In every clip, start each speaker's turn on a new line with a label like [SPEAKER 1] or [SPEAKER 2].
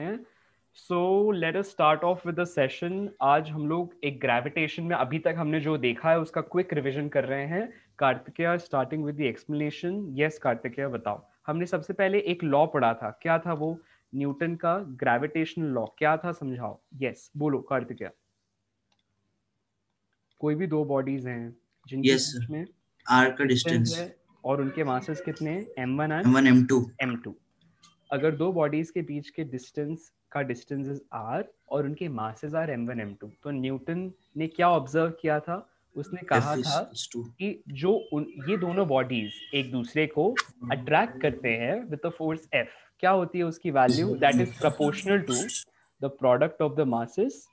[SPEAKER 1] हैं so let us start off with the session आज हम लोग एक ग्रेविटेशन में अभी तक हमने जो देखा है उसका क्विक रिविजन कर रहे हैं Kartikeya starting with the explanation yes Kartikeya बताओ हमने सबसे पहले एक लॉ पढ़ा था क्या था वो न्यूटन का ग्रेविटेशन लॉ क्या था समझाओ यस yes, बोलो कार्तिकेय कोई भी दो बॉडीज हैं जिनके yes, में आर का डिस्टेंस और उनके मासेस कितने M one M one M two M two अगर दो बॉडीज के बीच के डिस्टेंस का डिस्टेंस इज आर और उनके masses are M one M two तो न्यूटन ने क्या ऑब्जर्व किया था उसने कहा था कि जो उन, ये दोनों बॉडीज एक दूसरे को अट्रैक्ट hmm. करते हैं विद अ फोर्स एफ क्या होती है उसकी value that is proportional to the product of the masses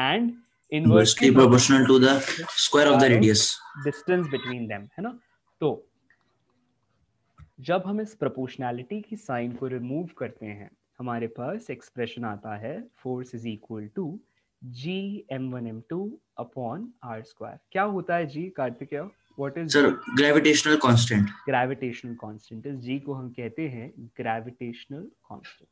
[SPEAKER 1] and inversely proportional to the square of the radius distance between them है ना तो जब हम इस प्रपोर्शनैलिटी की साइन को रिमूव करते हैं हमारे पास एक्सप्रेशन आता है force is equal to G M one M two upon R square क्या होता है G Kartik what is gravitational constant gravitational constant इस जी को हम कहते हैं ग्रेविटेशनल कॉन्स्टेंट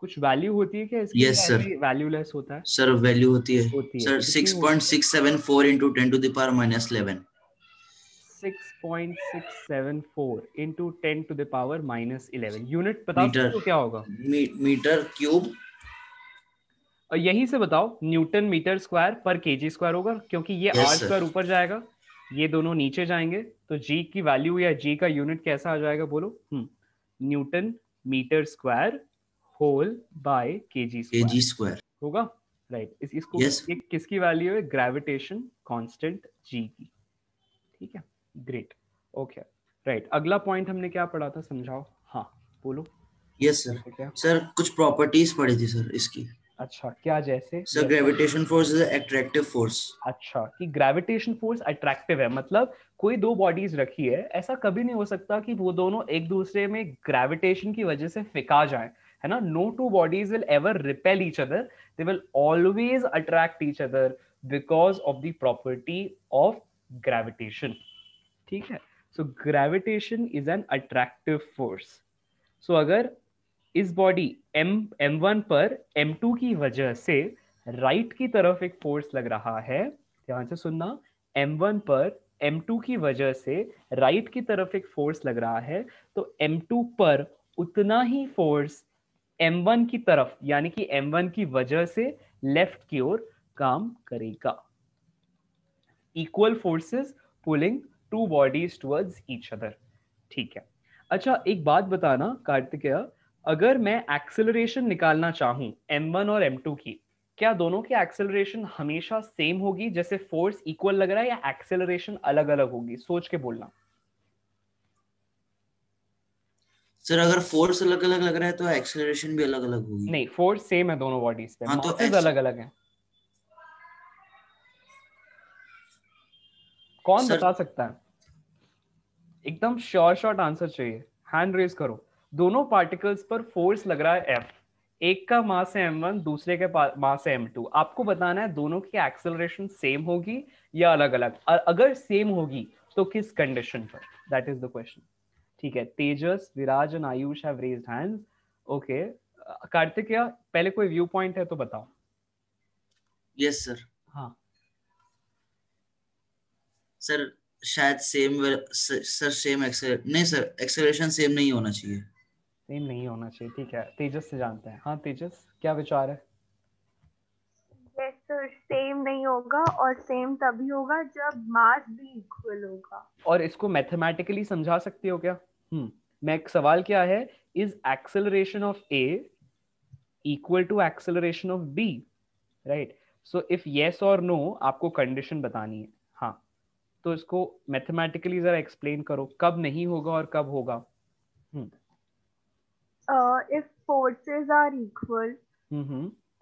[SPEAKER 1] कुछ वैल्यू होती है क्या इसकी yes, सर लेस होता है सर वैल्यू होती है होती sir 6.674 10 to the power -11 26.674 into 10 to the power minus 11 unit बताओ मीटर तो क्या होगा मी, मीटर क्यूब और यहीं से बताओ न्यूटन मीटर स्क्वायर पर केजी स्क्वायर होगा क्योंकि ये yes, आर स्क्वायर ऊपर जाएगा ये दोनों नीचे जाएंगे तो जी की वैल्यू या जी का यूनिट कैसा आ जाएगा बोलो hmm. Newton metre square whole by KG KG square होगा राइट right. इस इसको yes. किसकी वैल्यू है ग्रेविटेशन कांस्टेंट जी की ठीक है ग्रेट ओके राइट अगला पॉइंट हमने क्या पढ़ा था समझाओ हाँ बोलो यस सर सर कुछ प्रॉपर्टीज पढ़ी थी सर इसकी अच्छा क्या जैसे sir gravitation force is attractive force अच्छा कि ग्रेविटेशन फोर्स अट्रैक्टिव है मतलब कोई दो बॉडीज रखी है ऐसा कभी नहीं हो सकता कि वो दोनों एक दूसरे में ग्रेविटेशन की वजह से फिका जाए है ना no two bodies will ever repel each other they will always attract each other because of the property of gravitation ठीक है so gravitation is an attractive force so अगर इस बॉडी एम एम वन पर M two की वजह से right right की तरफ एक फोर्स लग रहा है ध्यान से सुनना एम वन पर एम टू की वजह से राइट right की तरफ एक फोर्स लग रहा है तो एम टू पर उतना ही फोर्स एम वन की तरफ यानी कि एम वन की वजह से लेफ्ट की ओर काम करेगा equal forces pulling two bodies towards each other ठीक है अच्छा एक बात बताना कार्तिकेय अगर मैं एक्सेलरेशन निकालना चाहूँ वन और एम टू की क्या दोनों की एक्सेलरेशन हमेशा सेम होगी जैसे फोर्स इक्वल लग रहा है या एक्सेलरेशन अलग अलग होगी सोच के बोलना सर अगर फोर्स अलग अलग लग रहा है तो एक्सेलरेशन भी अलग अलग होगी नहीं फोर्स सेम है दोनों बॉडीज पे हाँ, तो एक... अलग अलग है कौन सर... बता सकता है एकदम श्योर शॉर्ट आंसर चाहिए हैंड रेज करो दोनों पार्टिकल्स पर फोर्स लग रहा है एफ एक का मास है एम वन दूसरे के मास है एम टू आपको बताना है दोनों की एक्सेलरेशन सेम होगी या अलग अलग अगर सेम होगी तो किस कंडीशन पर दैट इज द क्वेश्चन ठीक है Tejas Viraj and Ayush have raised hands okay Kartik या पहले कोई व्यू पॉइंट है तो बताओ यस सर हाँ सर शायद सेम सर सेम नहीं सर एक्सेलरेशन सेम नहीं होना चाहिए सेम नहीं होना चाहिए ठीक है तेजस से जानते हैं हाँ तेजस क्या विचार है
[SPEAKER 2] यस सर सेम नहीं होगा और सेम तभी होगा जब मास भी इक्वल होगा
[SPEAKER 1] और इसको मैथमेटिकली समझा सकते हो क्या हम्म मैं एक सवाल क्या है is acceleration of A equal to acceleration of B right so if yes और नो आपको कंडीशन बतानी है तो इसको मैथमेटिकली जरा एक्सप्लेन करो कब नहीं होगा और कब होगा
[SPEAKER 2] इफ फोर्सेस आर इक्वल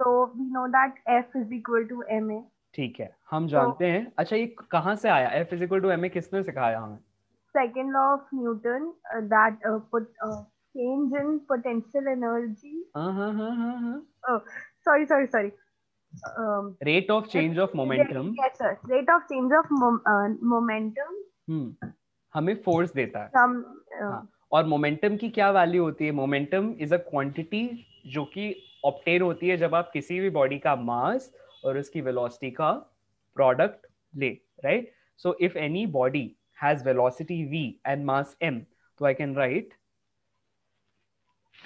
[SPEAKER 2] तो we know that F is equal to M A
[SPEAKER 1] ठीक है हम तो जानते so, हैं अच्छा ये कहाँ से आया F is equal to M A किसने सिखाया हमें
[SPEAKER 2] second law of Newton that change in potential energy.
[SPEAKER 1] uh
[SPEAKER 2] sorry sorry huh um,
[SPEAKER 1] rate of change of momentum
[SPEAKER 2] yes sir rate of change of mom, uh, momentum
[SPEAKER 1] hmm. हमें force देता है
[SPEAKER 2] Some, uh, हाँ.
[SPEAKER 1] और momentum की क्या value होती है momentum is a quantity जो कि ऑप्टेन होती है जब आप किसी भी बॉडी का मास और उसकी वेलोसिटी का प्रोडक्ट ले right so if any body has velocity v and mass M तो आई कैन राइट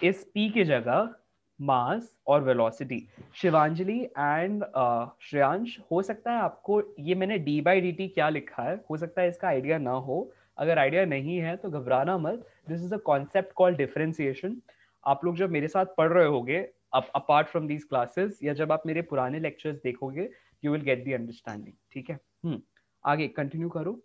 [SPEAKER 1] इस पी की जगह मास और velocity Shivanjali and uh, Shreyansh हो सकता है आपको ये मैंने डी बाई डी टी क्या लिखा है हो सकता है इसका आइडिया ना हो अगर आइडिया नहीं है तो घबराना मत this is a concept call differentiation आप लोग जब मेरे साथ पढ़ रहे होगे अपार्ट फ्रॉम दीज क्लासेस या जब आप मेरे पुराने लेक्चर्स देखोगे you will get the understanding ठीक है हम्म आगे कंटिन्यू करो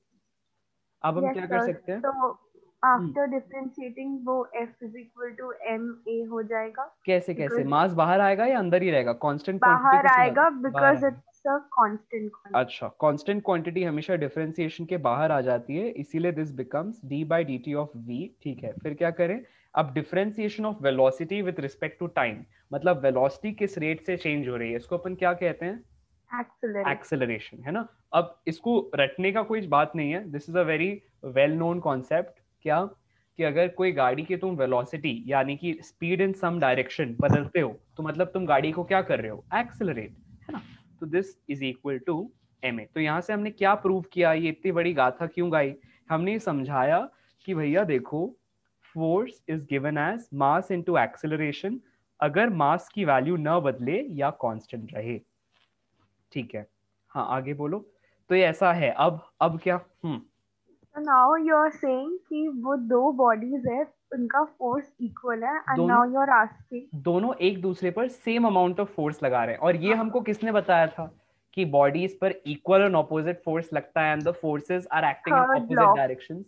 [SPEAKER 1] अब हम yes, क्या sir. कर सकते
[SPEAKER 2] हैं so, तो आफ्टर hmm. डिफ्रेंशिएटिंग वो F is equal to M A हो जाएगा कैसे कैसे मास
[SPEAKER 1] बाहर आएगा या अंदर ही रहेगा कॉन्स्टेंट बाहर आएगा बिकॉज
[SPEAKER 2] इट्स अ कांस्टेंट
[SPEAKER 1] अच्छा कांस्टेंट क्वांटिटी हमेशा डिफरेंशिएशन के बाहर आ जाती है इसीलिए this becomes d by dt of V ठीक है फिर क्या करें अब differentiation of velocity with respect to time मतलब वेलोसिटी किस रेट से चेंज हो रही है इसको अपन क्या कहते
[SPEAKER 2] हैं
[SPEAKER 1] एक्सेलरेशन है ना अब इसको रटने का कोई बात नहीं है this is a very well known concept क्या कि अगर कोई गाड़ी की तुम वेलोसिटी यानी कि स्पीड इन सम डायरेक्शन बदलते हो तो मतलब तुम गाड़ी को क्या कर रहे हो एक्सेलरेट है ना तो this is equal to M A तो यहाँ से हमने क्या प्रूव किया ये इतनी बड़ी गाथा क्यों गाई हमने समझाया कि भैया देखो force is given as mass to acceleration अगर मास की वैल्यू न बदले या कांस्टेंट रहे ठीक है हाँ आगे बोलो तो ये ऐसा है अब अब क्या hmm
[SPEAKER 2] now you are saying कि वो दो बॉडीज है उनका फोर्स इक्वल है and now you are asking
[SPEAKER 1] दोनों एक दूसरे पर सेम अमाउंट ऑफ फोर्स लगा रहे हैं और ये हाँ. हमको किसने बताया था कि बॉडीज पर इक्वल एंड ऑपोजिट फोर्स लगता है and the forces are acting in opposite directions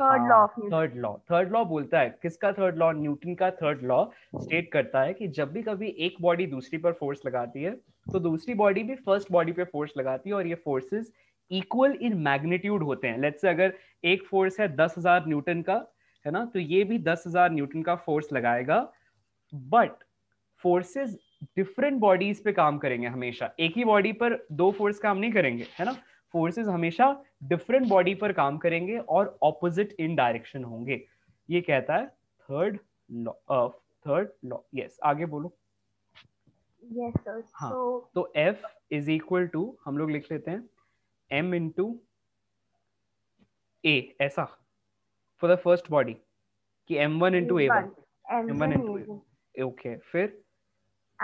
[SPEAKER 1] third law third law third law बोलता है किसका थर्ड लॉ न्यूटन का थर्ड लॉ स्टेट करता है कि जब भी कभी एक बॉडी दूसरी पर फोर्स लगाती है तो दूसरी बॉडी भी फर्स्ट बॉडी पे फोर्स लगाती है और ये फोर्सेस इक्वल इन मैग्नीट्यूड होते हैं लेट्स से अगर एक फोर्स है दस हजार न्यूटन का है ना तो ये भी दस हजार न्यूटन का फोर्स लगाएगा बट फोर्सेस डिफरेंट बॉडीज पे काम करेंगे हमेशा एक ही बॉडी पर दो फोर्स काम नहीं करेंगे है ना फोर्सेस हमेशा डिफरेंट बॉडी पर काम करेंगे और ऑपोजिट इन डायरेक्शन होंगे ये कहता है third law third law yes आगे बोलो
[SPEAKER 2] यस सर हाँ
[SPEAKER 1] तो एफ इज इक्वल टू हम लोग लिख लेते हैं m into a ऐसा for the first body कि m1 into a1 m1 into a okay फिर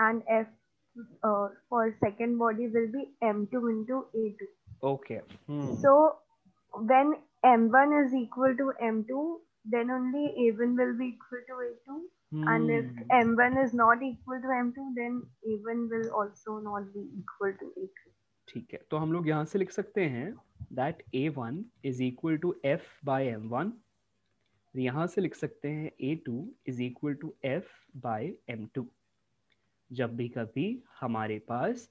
[SPEAKER 2] and f uh, for second body will be m2 into a2
[SPEAKER 1] okay hmm। so
[SPEAKER 2] when m1 is equal to m2 then only a1 will be equal to a2 and if m1 hmm। is not equal to m2 then a1 will also not be equal to a2
[SPEAKER 1] ठीक है तो हम लोग यहाँ से लिख सकते हैं that a one is equal to F by m one यहां से लिख सकते हैं a two is equal to F by m two जब भी कभी हमारे पास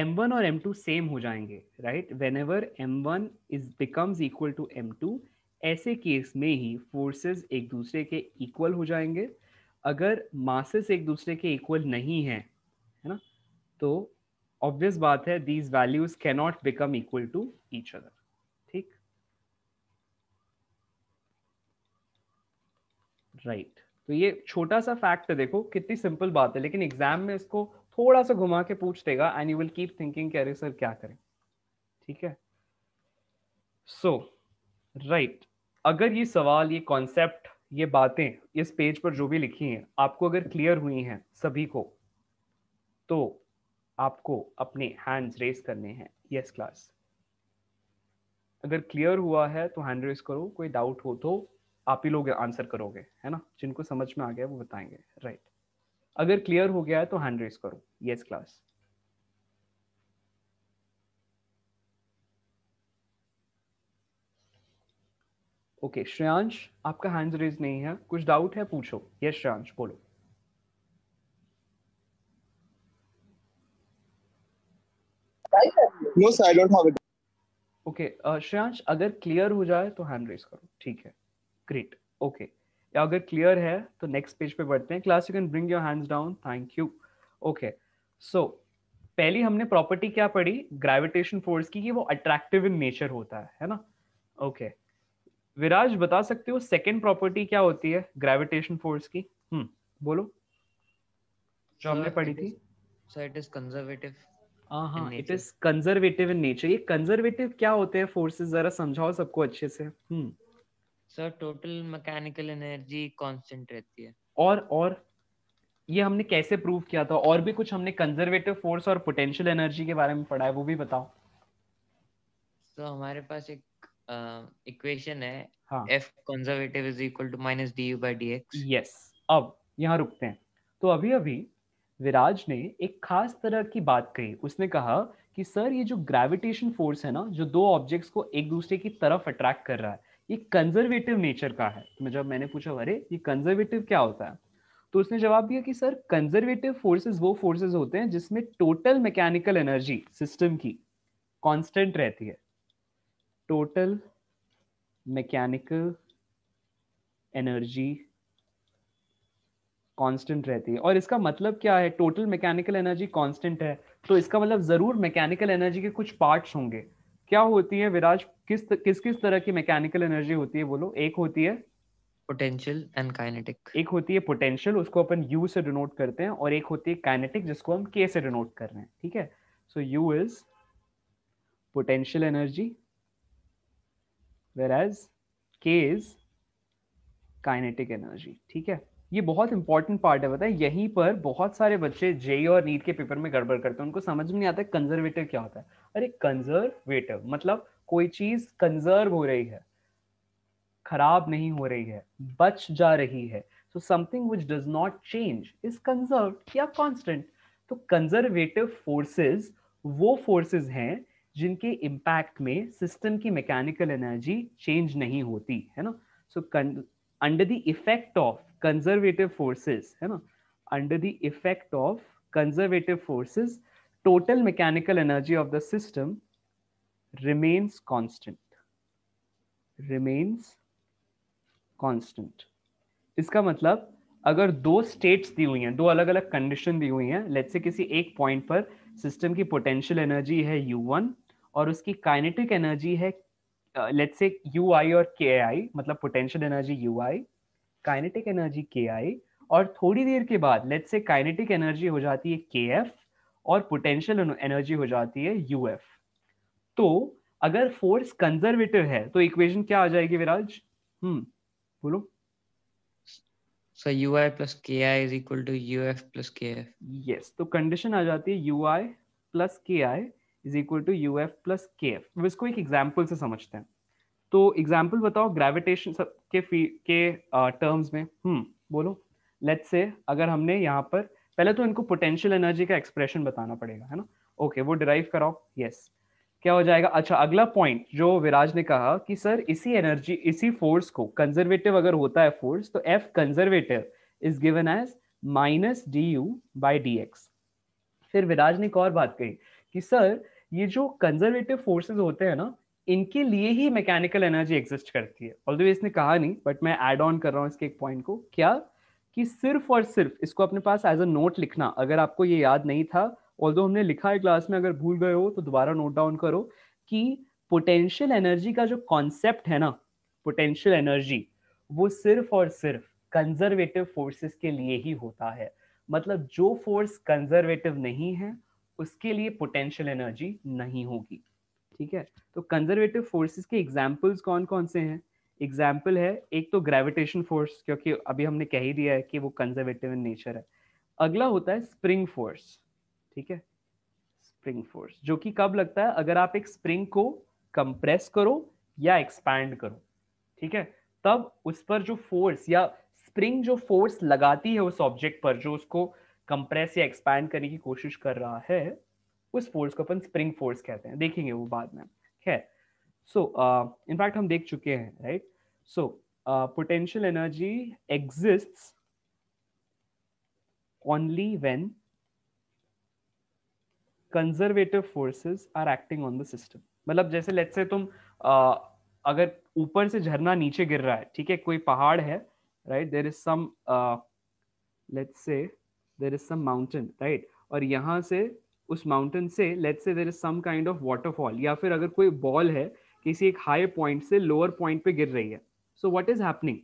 [SPEAKER 1] एम वन और एम टू सेम हो जाएंगे right whenever m one is becomes equal to M two ऐसे केस में ही फोर्सेस एक दूसरे के इक्वल हो जाएंगे अगर मासेस एक दूसरे के इक्वल नहीं है है ना तो ऑब्वियस बात है these values cannot become equal to each other ठीक राइट तो ये छोटा सा फैक्ट देखो कितनी सिंपल बात है लेकिन एग्जाम में इसको थोड़ा सा घुमा के पूछ देगा and you will keep thinking अरे सर क्या करें ठीक है सो so, राइट right. अगर ये सवाल ये कॉन्सेप्ट ये बातें इस पेज पर जो भी लिखी हैं आपको अगर क्लियर हुई हैं सभी को तो आपको अपने हैंड्स रेस करने हैं यस क्लास अगर क्लियर हुआ है तो हैंड रेस करो कोई डाउट हो तो आप ही लोग आंसर करोगे है ना जिनको समझ में आ गया वो बताएंगे राइट right. अगर क्लियर हो गया है तो हैंड रेस करो यस क्लास ओके श्रेयांश आपका हैंड रेज नहीं है कुछ डाउट है पूछो यस श्रेयांश बोलो no sir I don't have it okay Shreyansh अगर क्लियर हो जाए तो हैंड रेस करो ठीक है ग्रेट ओके या अगर क्लियर है तो नेक्स्ट पेज पे बढ़ते हैं class you can bring your hands down thank you okay so पहली हमने प्रॉपर्टी क्या पढ़ी ग्रेविटेशन फोर्स की कि वो अट्रैक्टिव इन नेचर होता है है ना ओके विराज बता सकते हो सेकंड प्रॉपर्टी क्या होती है ग्रेविटेशन फोर्स की हम्म बोलो जो हमने पढ़ी थी sir it is conservative it is conservative in nature ये कंजर्वेटिव क्या होते हैं फोर्सेस जरा समझाओ सबको अच्छे से sir total mechanical energy constant रहती है और और ये हमने कैसे प्रूव किया था और भी कुछ हमने कंजर्वेटिव फोर्स और पोटेंशियल एनर्जी के बारे में पढ़ा है वो भी बताओ so, हमारे पास एक इक्वेशन है F conservative is equal to minus d U by d x yes अब यहाँ रुकते हैं तो अभी अभी विराज ने एक खास तरह की बात कही उसने कहा कि सर ये जो ग्रेविटेशन फोर्स है ना जो दो ऑब्जेक्ट्स को एक दूसरे की तरफ अट्रैक्ट कर रहा है ये कंजर्वेटिव नेचर का है तो जब मैंने पूछा अरे ये कंजर्वेटिव क्या होता है तो उसने जवाब दिया कि सर कंजर्वेटिव फोर्सेस वो फोर्सेस होते हैं जिसमें टोटल मैकेनिकल एनर्जी सिस्टम की कांस्टेंट रहती है टोटल मैकेनिकल एनर्जी कांस्टेंट रहती है और इसका मतलब क्या है टोटल मैकेनिकल एनर्जी कांस्टेंट है तो इसका मतलब जरूर मैकेनिकल एनर्जी के कुछ पार्ट्स होंगे क्या होती है विराज किस किस किस तरह की मैकेनिकल एनर्जी होती है बोलो एक होती है पोटेंशियल एंड काइनेटिक एक होती है पोटेंशियल उसको अपन यू से डिनोट करते हैं और एक होती है काइनेटिक जिसको हम के से डिनोट कर रहे हैं ठीक है so U is potential energy whereas K is kinetic energy ठीक है ये बहुत इंपॉर्टेंट पार्ट है बताए यहीं पर बहुत सारे बच्चे जे और नीट के पेपर में गड़बड़ करते हैं उनको समझ में नहीं आता कंजर्वेटिव क्या होता है अरे कंजर्वेटिव मतलब कोई चीज कंजर्व हो रही है खराब नहीं हो रही है बच जा रही है so something which does not change is conserve या कॉन्स्टेंट तो कंजर्वेटिव फोर्सेज वो फोर्सेज हैं जिनके इम्पैक्ट में सिस्टम की मैकेनिकल एनर्जी चेंज नहीं होती है ना so under the effect of conservative forces है ना under the effect of conservative forces total mechanical energy of the system remains constant remains constant इसका मतलब अगर दो स्टेट्स दी हुई हैं दो अलग अलग कंडीशन दी हुई हैं लेट्स से किसी एक पॉइंट पर सिस्टम की पोटेंशियल एनर्जी है यू वन और उसकी काइनेटिक एनर्जी है लेट्स से यू आई और के आई मतलब potential energy U i kinetic energy K i और थोड़ी देर के बाद लेट से काइनेटिक एनर्जी हो जाती है के एफ और पोटेंशियल एनर्जी हो जाती है यू एफ तो अगर फोर्स कंजर्वेटिव है तो इक्वेशन क्या आ जाएगी विराज हम्म बोलो K i is equal to U f plus K f yes तो कंडीशन आ जाती है U i plus K i is equal to U f plus K f इसको एक एग्जाम्पल से समझते हैं तो एग्जाम्पल बताओ ग्रेविटेशन सब के फी के टर्म्स uh, में हम्म बोलो लेट से अगर हमने यहाँ पर पहले तो इनको पोटेंशियल एनर्जी का एक्सप्रेशन बताना पड़ेगा है ना ओके वो डिराइव कराओ यस क्या हो जाएगा अच्छा अगला पॉइंट जो विराज ने कहा कि सर इसी एनर्जी इसी फोर्स को कंजर्वेटिव अगर होता है फोर्स तो F conservative is given as minus d U by d x फिर विराज ने एक और बात कही कि सर ये जो कंजर्वेटिव फोर्सेस होते हैं ना इनके लिए ही मैकेनिकल एनर्जी एग्जिस्ट करती है ऑल इसने कहा नहीं बट मैं एड ऑन कर रहा हूँ इसके एक पॉइंट को क्या कि सिर्फ और सिर्फ इसको अपने पास एज अ नोट लिखना अगर आपको ये याद नहीं था ऑल हमने लिखा है क्लास में अगर भूल गए हो तो दोबारा नोट डाउन करो कि पोटेंशियल एनर्जी का जो कॉन्सेप्ट है ना पोटेंशियल एनर्जी वो सिर्फ और सिर्फ कंजर्वेटिव फोर्सेस के लिए ही होता है मतलब जो फोर्स कंजर्वेटिव नहीं है उसके लिए पोटेंशियल एनर्जी नहीं होगी ठीक है तो कंजर्वेटिव फोर्सेस के एग्जाम्पल्स कौन कौन से हैं एग्जाम्पल है एक तो ग्रेविटेशन फोर्स क्योंकि अभी हमने कह ही दिया है कि वो कंजर्वेटिव इन नेचर है अगला होता है स्प्रिंग फोर्स ठीक है स्प्रिंग फोर्स जो कि कब लगता है अगर आप एक स्प्रिंग को कंप्रेस करो या एक्सपैंड करो ठीक है तब उस पर जो फोर्स या स्प्रिंग जो फोर्स लगाती है उस ऑब्जेक्ट पर जो उसको कंप्रेस या एक्सपैंड करने की कोशिश कर रहा है उस फोर्स को अपन स्प्रिंग फोर्स कहते हैं देखेंगे वो बाद में खैर सो इनफैक्ट uh, हम देख चुके हैं right so potential energy exist only when conservative forces are acting on the system मतलब जैसे लेट से तुम uh, अगर ऊपर से झरना नीचे गिर रहा है ठीक है कोई पहाड़ है right there is summit say there is some mountain right और यहां से उस माउंटेन से let say there is some kind of waterfall या फिर अगर कोई बॉल है किसी एक हाई पॉइंट से लोअर पॉइंट पे गिर रही है सो व्हाट इज हैपनिंग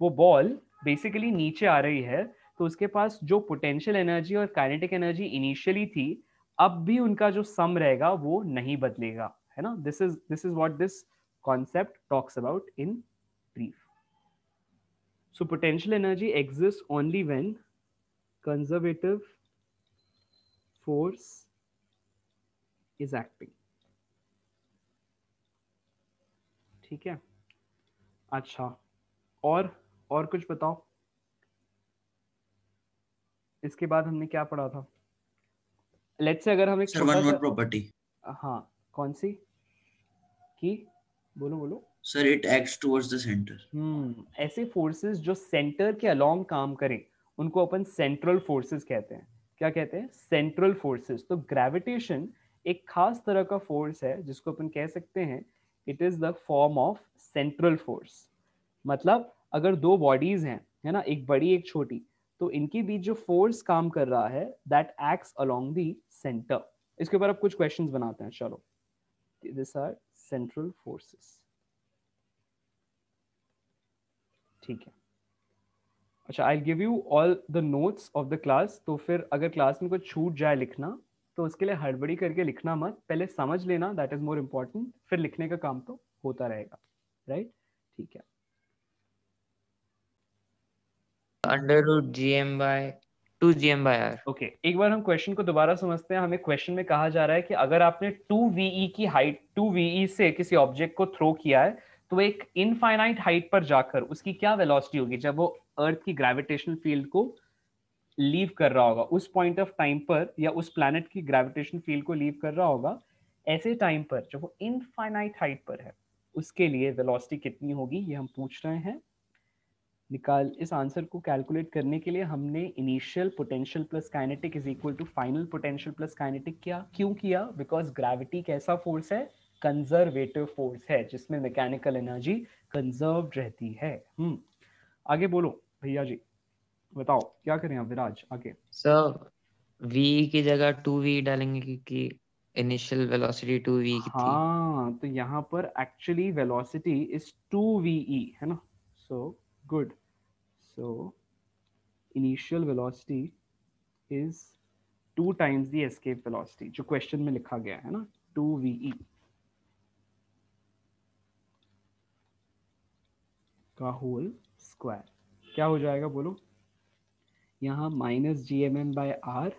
[SPEAKER 1] वो बॉल बेसिकली नीचे आ रही है तो उसके पास जो पोटेंशियल एनर्जी और काइनेटिक एनर्जी इनिशियली थी अब भी उनका जो सम रहेगा वो नहीं बदलेगा है ना this is this is what this concept talks about in brief so potential energy exist only when conservative force is acting ठीक है अच्छा और और कुछ बताओ इसके बाद हमने क्या पढ़ा था लेट्स से अगर हम एक प्रॉपर्टी हाँ कौन सी की बोलो बोलो sir it act towards the centre hmm ऐसे फोर्सेस जो सेंटर के अलोंग काम करें उनको अपन सेंट्रल फोर्सेस कहते हैं क्या कहते हैं सेंट्रल फोर्सेस तो ग्रेविटेशन एक खास तरह का फोर्स है जिसको अपन कह सकते हैं it is the form of central force मतलब अगर दो बॉडीज हैं है ना एक बड़ी एक छोटी तो इनके बीच जो फोर्स काम कर रहा है that acts along the centre इसके ऊपर आप कुछ क्वेश्चंस बनाते हैं चलो दिस आर सेंट्रल फोर्सेस ठीक है अच्छा I give you all the notes of the class तो फिर अगर क्लास में कुछ छूट जाए लिखना तो उसके लिए हड़बड़ी करके लिखना मत पहले समझ लेना दैट इज मोर इम्पोर्टेंट फिर लिखने का काम तो होता रहेगा राइट ठीक है अंडर रूट एक बार हम क्वेश्चन को दोबारा समझते हैं हमें क्वेश्चन में कहा जा रहा है कि अगर आपने टू वीई e की हाइट टू वीई से किसी ऑब्जेक्ट को थ्रो किया है तो एक इनफाइनाइट हाइट पर जाकर उसकी क्या वेलोसिटी होगी जब वो अर्थ की ग्रेविटेशनल फील्ड को लीव कर रहा होगा उस पॉइंट ऑफ टाइम पर या उस प्लानट की ग्रेविटेशन फील्ड को लीव कर रहा होगा ऐसे टाइम पर जब वो इनफाइनाइट हाइट पर है उसके लिए वेलोसिटी कितनी होगी ये हम पूछ रहे हैं निकाल इस आंसर को कैलकुलेट करने के लिए हमने initial potential plus kinetic is equal to final potential plus kinetic किया क्यों किया बिकॉज ग्रेविटी कैसा फोर्स है कंजर्वेटिव फोर्स है जिसमें मैकेनिकल एनर्जी कंजर्व रहती है हम्म आगे बोलो भैया जी बताओ क्या करें आप विराज आगे सर v की जगह 2v डालेंगे क्योंकि इनिशियल वेलोसिटी 2v की हाँ तो यहाँ पर एक्चुअली वेलोसिटी इज 2ve है ना so good so initial velocity is two times the escape velocity जो क्वेश्चन में लिखा गया है ना 2ve का होल स्क्वायर क्या हो जाएगा बोलो यहाँ minus G M m by r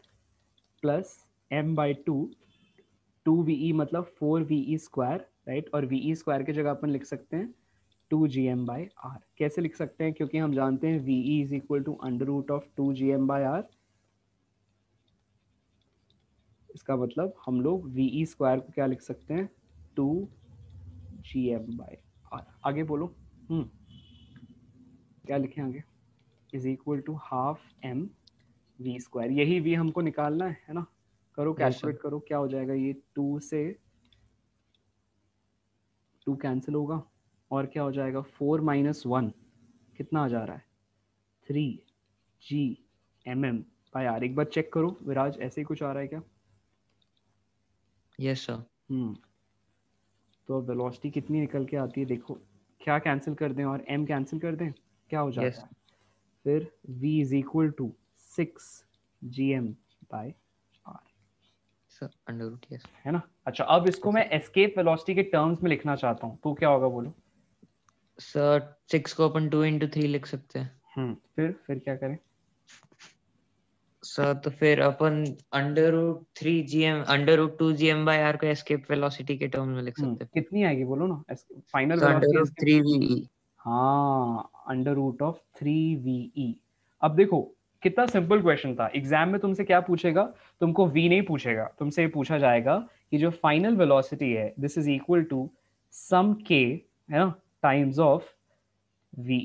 [SPEAKER 1] plus m by two two v e मतलब four v e square right और वी ई स्क्वायर की जगह अपन लिख सकते हैं two G M by r कैसे लिख सकते हैं क्योंकि हम जानते हैं v e is equal to under root of two G M by r इसका मतलब हम लोग वी ई स्क्वायर को क्या लिख सकते हैं two G M by r आगे बोलो हम्म क्या लिखें आगे is equal to half m v square यही वी हमको निकालना है ना करो कैलकुलेट करो क्या हो जाएगा ये टू से टू कैंसिल होगा और क्या हो जाएगा फोर माइनस वन कितना आ जा रहा है थ्री जी एम एम भाई यार एक बार चेक करो विराज ऐसे ही कुछ आ रहा है क्या यस सर हम्म तो वेलोसिटी कितनी निकल के आती है देखो क्या कैंसिल कर दें और एम कैंसिल कर दें क्या हो जाएगा yes. फिर v is equal to six G M by r है ना अच्छा अब इसको मैं एस्केप वेलोसिटी के टर्म्स में लिखना चाहता हूं तो क्या होगा बोलो सर 6 को अपन 2 into 3 लिख सकते हैं हम्म फिर फिर क्या करें सर तो फिर अपन under root 3 G under root 2 G by by r को एस्केप वेलोसिटी के टर्म में लिख हम्म, सकते हैं कितनी आएगी बोलो ना फाइनल वेलोसिटी रूट वी हाँ under root of three v e अब देखो कितना सिंपल क्वेश्चन था एग्जाम में तुमसे क्या पूछेगा तुमको v नहीं पूछेगा तुमसे ये पूछा जाएगा कि जो फाइनल वेलोसिटी है this is equal to some k है ना टाइम्स ऑफ ve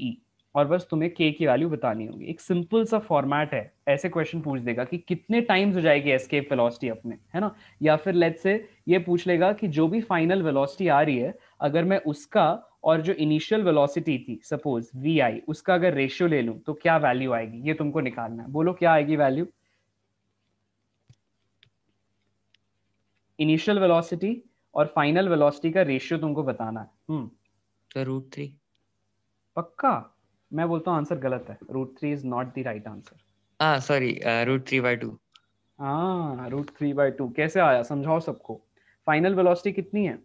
[SPEAKER 1] और बस तुम्हें k की वैल्यू बतानी होगी एक सिंपल सा फॉर्मेट है ऐसे क्वेश्चन पूछ देगा कि कितने टाइम्स हो जाएगी एस्केप वेलोसिटी अपने है ना या फिर लेट से ये पूछ लेगा कि जो भी फाइनल वेलोसिटी आ रही है अगर मैं उसका और जो इनिशियल वेलोसिटी थी सपोज वी आई उसका अगर रेशियो ले लूं तो क्या वैल्यू आएगी ये तुमको निकालना है बोलो क्या आएगी वैल्यू इनिशियल वेलोसिटी और फाइनल वेलोसिटी का रेशियो तुमको बताना है हम्म तो रूट थ्री पक्का मैं बोलता हूँ आंसर गलत है root three is not the right answer हाँ sorry root three by two हाँ रूट थ्री बाई टू कैसे आया समझाओ सबको फाइनल वेलोसिटी कितनी है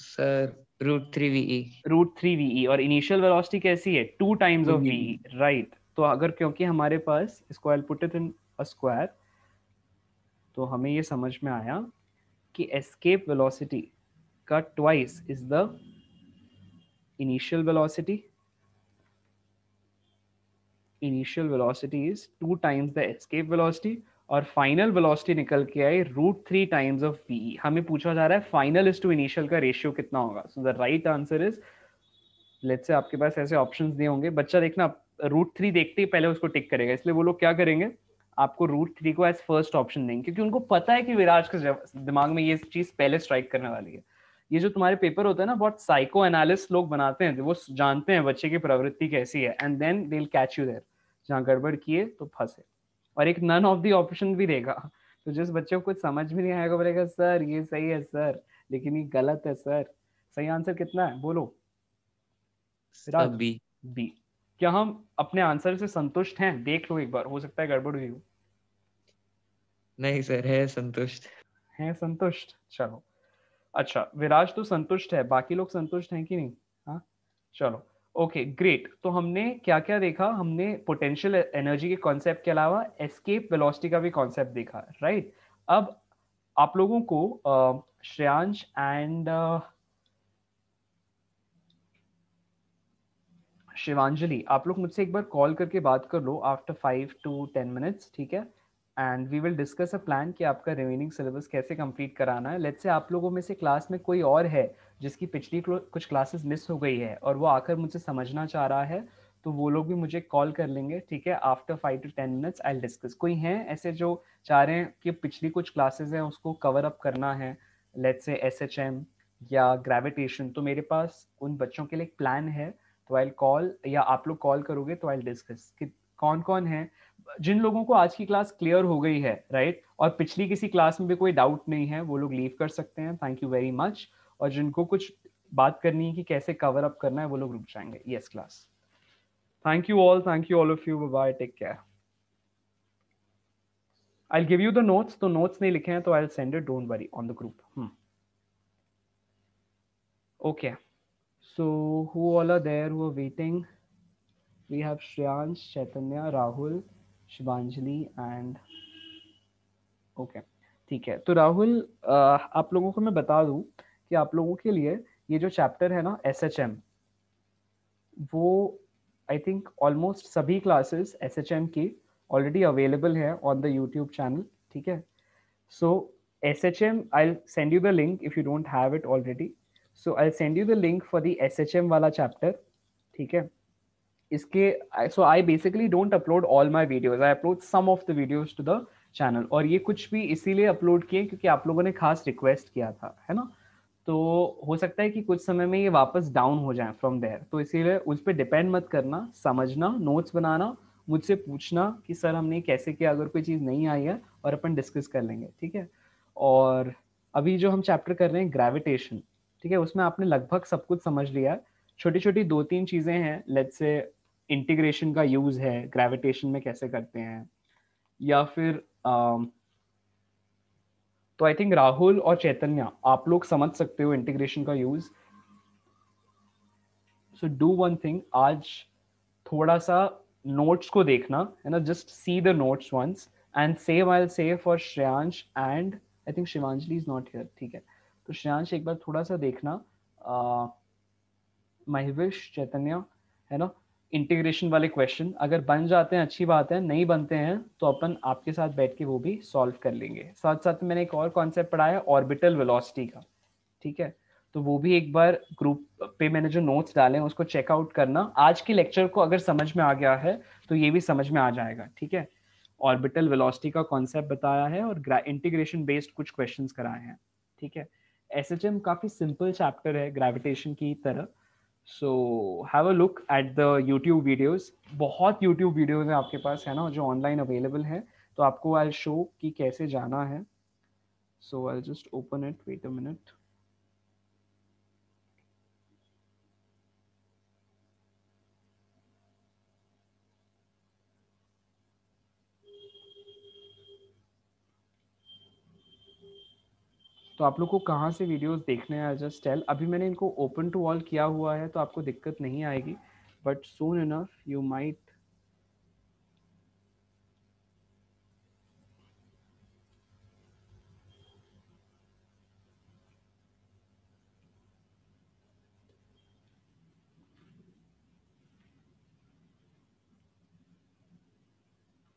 [SPEAKER 1] sir root three v root three v और इनिशियल वेलोसिटी कैसी है two times of v right तो अगर क्योंकि हमारे पास square put it in a square तो हमें ये समझ में आया कि एस्केप वेलोसिटी का twice is the initial velocity initial velocity is two times the escape velocity और फाइनल वेलोसिटी निकल के आई root three times of v हमें पूछा जा रहा है फाइनल इज टू इनिशियल का रेशियो कितना होगा so the right answer is let say आपके पास ऐसे ऑप्शन दिए होंगे बच्चा देखना रूट थ्री देखते ही पहले उसको टिक करेगा इसलिए वो लोग क्या करेंगे आपको रूट थ्री को एज फर्स्ट ऑप्शन देंगे क्योंकि उनको पता है कि विराज के दिमाग में ये चीज पहले स्ट्राइक करने वाली है ये जो तुम्हारे पेपर होता है ना बहुत साइको एनालिस्ट लोग बनाते हैं वो जानते हैं बच्चे की प्रवृत्ति कैसी है and then they catch you there जहाँ गड़बड़ किए तो फंसे और एक नन ऑफ दी ऑप्शन भी देगा तो जिस बच्चे को कुछ समझ भी नहीं आएगा बोलेगा सर ये सही है सर लेकिन ये गलत है सर सही आंसर कितना है बोलो बी बी क्या हम अपने आंसर से संतुष्ट हैं देख लो एक बार हो सकता है गड़बड़ हुई हो नहीं सर है संतुष्ट है संतुष्ट चलो अच्छा विराज तो संतुष्ट है बाकी लोग संतुष्ट हैं कि नहीं हाँ चलो ओके okay, ग्रेट तो हमने क्या क्या देखा हमने पोटेंशियल एनर्जी के कॉन्सेप्ट के अलावा एस्केप वेलोसिटी का भी कॉन्सेप्ट देखा राइट right? अब आप लोगों को श्रेयांश एंड शिवांजलि आप लोग मुझसे एक बार कॉल करके बात कर लो after five to ten minutes ठीक है and we will discuss a plan कि आपका रिमेनिंग सिलेबस कैसे कंप्लीट कराना है लेट्स से आप लोगों में से क्लास में कोई और है जिसकी पिछली कुछ क्लासेस मिस हो गई है और वो आकर मुझसे समझना चाह रहा है तो वो लोग भी मुझे कॉल कर लेंगे ठीक है after five to ten minutes I discuss कोई हैं ऐसे जो चाह रहे हैं कि पिछली कुछ क्लासेज हैं उसको कवर अप करना है let's say S H M या ग्रेविटेशन तो मेरे पास उन बच्चों के लिए एक प्लान है तो आई कॉल या आप लोग कॉल करोगे तो आई डिस्कस कि कौन कौन है जिन लोगों को आज की क्लास क्लियर हो गई है राइट right? और पिछली किसी क्लास में भी कोई डाउट नहीं है वो लोग लीव कर सकते हैं थैंक यू वेरी मच और जिनको कुछ बात करनी है कि कैसे कवर अप करना है वो लोग रुक जाएंगे yes class thank you all thank you all of you bye take care I give you the notes तो नोट्स नहीं लिखे हैं तो I send it don't worry on the group okay so who all are waiting we have Shreyansh Chaitanya Rahul Shivanjali and okay ठीक है तो राहुल आप लोगों को मैं बता दूं कि आप लोगों के लिए ये जो चैप्टर है ना एस एच एम वो आई थिंक ऑलमोस्ट सभी क्लासेस एस एच एम की ऑलरेडी अवेलेबल है ऑन द यूट्यूब चैनल ठीक है so S H M I send you the link if you don't have it already so I send you the link for the S H M वाला chapter ठीक है इसके so I basically don't upload all my videos I upload some of the videos to the channel और ये कुछ भी इसीलिए upload किए क्योंकि आप लोगों ने खास रिक्वेस्ट किया था है ना तो हो सकता है कि कुछ समय में ये वापस डाउन हो जाए फ्रॉम देयर तो इसीलिए उस पर डिपेंड मत करना समझना नोट्स बनाना मुझसे पूछना कि सर हमने कैसे किया अगर कोई चीज़ नहीं आई है और अपन डिस्कस कर लेंगे ठीक है और अभी जो हम चैप्टर कर रहे हैं ग्रेविटेशन ठीक है उसमें आपने लगभग सब कुछ समझ लिया है छोटी छोटी दो तीन चीज़ें हैं लेट से इंटीग्रेशन का यूज है ग्रेविटेशन में कैसे करते हैं या फिर तो आई थिंक राहुल और चैतन्य आप लोग समझ सकते हो इंटीग्रेशन का use so do one thing आज थोड़ा सा नोट्स को देखना है ना just see the notes once and save I save for Shreyansh and I think Shivanjali is not here ठीक है तो श्रेयांश एक बार थोड़ा सा देखना महवेश महिविश चैतन्य है ना इंटीग्रेशन वाले क्वेश्चन अगर बन जाते हैं अच्छी बात है नहीं बनते हैं तो अपन आपके साथ बैठ के वो भी सॉल्व कर लेंगे साथ साथ मैंने एक और कॉन्सेप्ट पढ़ाया ऑर्बिटल वेलोसिटी का ठीक है तो वो भी एक बार ग्रुप पे मैंने जो नोट्स डाले हैं उसको चेकआउट करना आज के लेक्चर को अगर समझ में आ गया है तो ये भी समझ में आ जाएगा ठीक है ऑर्बिटल वेलोसिटी का कॉन्सेप्ट बताया है और इंटीग्रेशन बेस्ड कुछ क्वेश्चंस कराए हैं ठीक है एस काफ़ी सिंपल चैप्टर है ग्रेविटेशन की तरह so have a look at the YouTube videos बहुत यूट्यूब वीडियोज हैं आपके पास है ना जो ऑनलाइन अवेलेबल है तो आपको आई शो कि कैसे जाना है so I just open it wait a minute तो आप लोग को कहाँ से वीडियोस देखने हैं जस्ट टेल अभी मैंने इनको ओपन टू ऑल किया हुआ है तो आपको दिक्कत नहीं आएगी but soon enough you might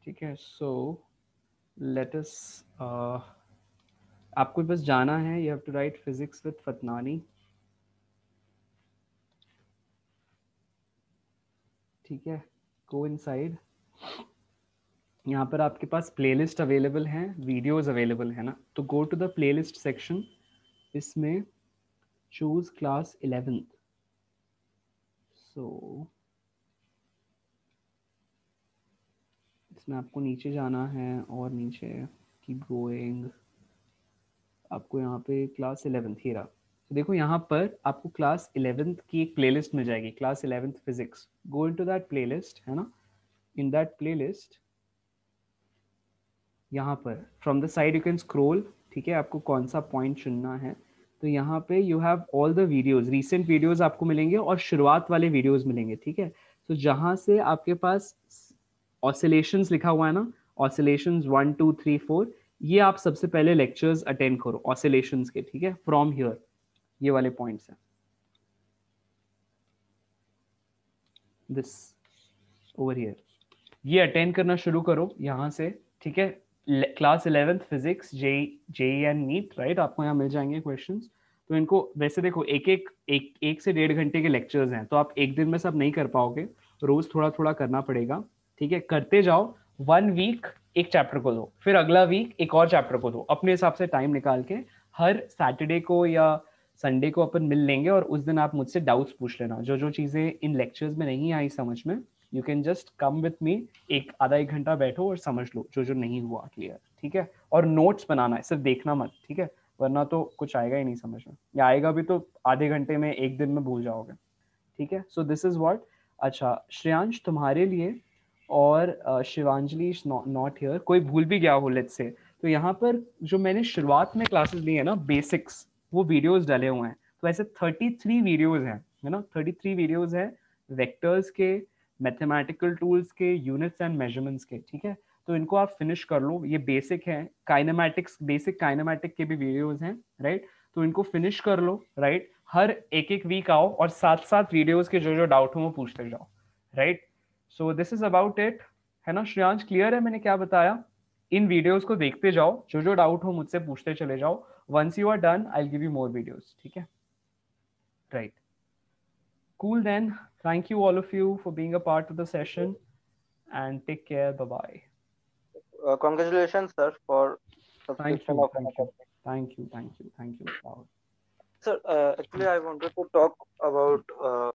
[SPEAKER 1] ठीक है सो लेट अस आपको बस जाना है you have to write physics with Fatnani ठीक है गो इनसाइड यहाँ पर आपके पास प्लेलिस्ट अवेलेबल हैं वीडियोस अवेलेबल है ना तो go to the playlist section इसमें चूज क्लास इलेवेंथ सो इसमें आपको नीचे जाना है और नीचे कीप गोइंग आपको यहाँ पे क्लास इलेवेंथ हीरा तो देखो यहाँ पर आपको क्लास इलेवेंथ की एक लिस्ट मिल जाएगी class eleventh physics go into that playlist है ना इन दैट लिस्ट यहाँ पर from the side you can scroll ठीक है आपको कौन सा पॉइंट चुनना है तो यहाँ पे you have all the videos recent videos आपको मिलेंगे और शुरुआत वाले वीडियोज मिलेंगे ठीक है तो जहाँ से आपके पास ऑसिलेशन लिखा हुआ है ना oscillation one two three four ये आप सबसे पहले लेक्चर्स अटेंड करो ऑसिलेशंस के ठीक है फ्रॉम हियर ये वाले पॉइंट्स हैं दिस ओवर हियर ये अटेंड करना शुरू करो यहाँ से ठीक है class eleventh physics J J and NEET right आपको यहाँ मिल जाएंगे क्वेश्चंस तो इनको वैसे देखो एक एक एक एक से डेढ़ घंटे के लेक्चर्स हैं तो आप एक दिन में सब नहीं कर पाओगे रोज थोड़ा थोड़ा करना पड़ेगा ठीक है करते जाओ वन वीक एक चैप्टर को दो फिर अगला वीक एक और चैप्टर को दो अपने हिसाब से टाइम निकाल के हर सैटरडे को या संडे को अपन मिल लेंगे और उस दिन आप मुझसे डाउट्स पूछ लेना जो जो चीज़ें इन लेक्चर्स में नहीं आई समझ में you can just come with me एक आधा एक घंटा बैठो और समझ लो जो जो नहीं हुआ क्लियर ठीक है और नोट्स बनाना है सिर्फ देखना मत ठीक है वरना तो कुछ आएगा ही नहीं समझ में या आएगा भी तो आधे घंटे में एक दिन में भूल जाओगे ठीक है सो दिस इज वॉट अच्छा श्रेयांश तुम्हारे लिए और शिवांजलि इज नॉट हियर कोई भूल भी गया हो लेट से तो यहाँ पर जो मैंने शुरुआत में क्लासेस ली है ना बेसिक्स वो वीडियोस डाले हुए हैं तो ऐसे 33 वीडियोस हैं है ना 33 वीडियोस हैं वेक्टर्स के मैथमेटिकल टूल्स के यूनिट्स एंड मेजरमेंट्स के ठीक है तो इनको आप फिनिश कर लो ये बेसिक है काइनामेटिक्स बेसिक काइनामेटिक के भी वीडियोज हैं राइट तो इनको फिनिश कर लो राइट हर एक एक वीक आओ और साथ साथ वीडियोज के जो जो डाउट हो वो पूछते जाओ right so this is about it है ना श्रेयांश क्लियर है मैंने क्या बताया इन वीडियोस को देखते जाओ जो जो डाउट हो मुझसे पूछते चले जाओ once you are done I give you more videos ठीक है right cool then thank you all of you for being a part of the session and take care bye bye uh, congratulations sir for thank you, of thank, you. thank you thank you thank you sir uh, actually i wanted to talk about uh,